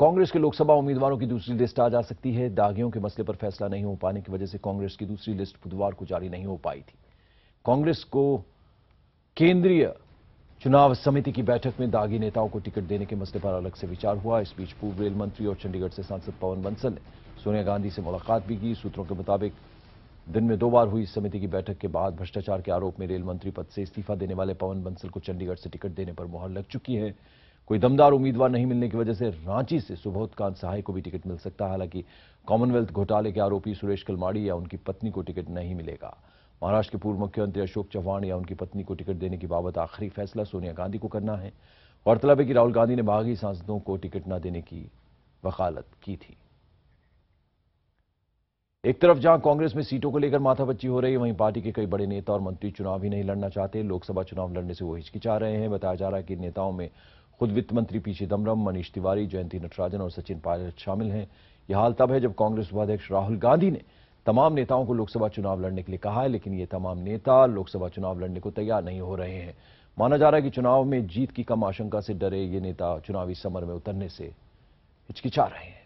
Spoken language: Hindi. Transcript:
कांग्रेस के लोकसभा उम्मीदवारों की दूसरी लिस्ट आ जा सकती है दागियों के मसले पर फैसला नहीं हो पाने की वजह से कांग्रेस की दूसरी लिस्ट बुधवार को जारी नहीं हो पाई थी कांग्रेस को केंद्रीय चुनाव समिति की बैठक में दागी नेताओं को टिकट देने के मसले पर अलग से विचार हुआ इस बीच पूर्व रेल मंत्री और चंडीगढ़ से सांसद पवन बंसल ने सोनिया गांधी से मुलाकात भी की सूत्रों के मुताबिक दिन में दो बार हुई समिति की बैठक के बाद भ्रष्टाचार के आरोप में रेल मंत्री पद से इस्तीफा देने वाले पवन बंसल को चंडीगढ़ से टिकट देने पर मुहर लग चुकी है कोई दमदार उम्मीदवार नहीं मिलने की वजह से रांची से सुबोधकांत सहाय को भी टिकट मिल सकता है हालांकि कॉमनवेल्थ घोटाले के आरोपी सुरेश कलमाड़ी या उनकी पत्नी को टिकट नहीं मिलेगा महाराष्ट्र के पूर्व मुख्यमंत्री अशोक चौहान या उनकी पत्नी को टिकट देने की बाबत आखिरी फैसला सोनिया गांधी को करना है गौरतलब है कि राहुल गांधी ने बागी सांसदों को टिकट न देने की वकालत की थी एक तरफ जहां कांग्रेस में सीटों को लेकर माथापच्ची हो रही है वहीं पार्टी के कई बड़े नेता और मंत्री चुनाव ही नहीं लड़ना चाहते लोकसभा चुनाव लड़ने से वो हिचकिचा रहे हैं बताया जा रहा है कि नेताओं में खुद वित्त मंत्री पी चिदम्बरम मनीष तिवारी जयंती नटराजन और सचिन पायलट शामिल हैं यह हाल तब है जब कांग्रेस उपाध्यक्ष राहुल गांधी ने तमाम नेताओं को लोकसभा चुनाव लड़ने के लिए कहा है लेकिन ये तमाम नेता लोकसभा चुनाव लड़ने को तैयार नहीं हो रहे हैं माना जा रहा है कि चुनाव में जीत की कम आशंका से डरे ये नेता चुनावी समर में उतरने से हिचकिचा रहे हैं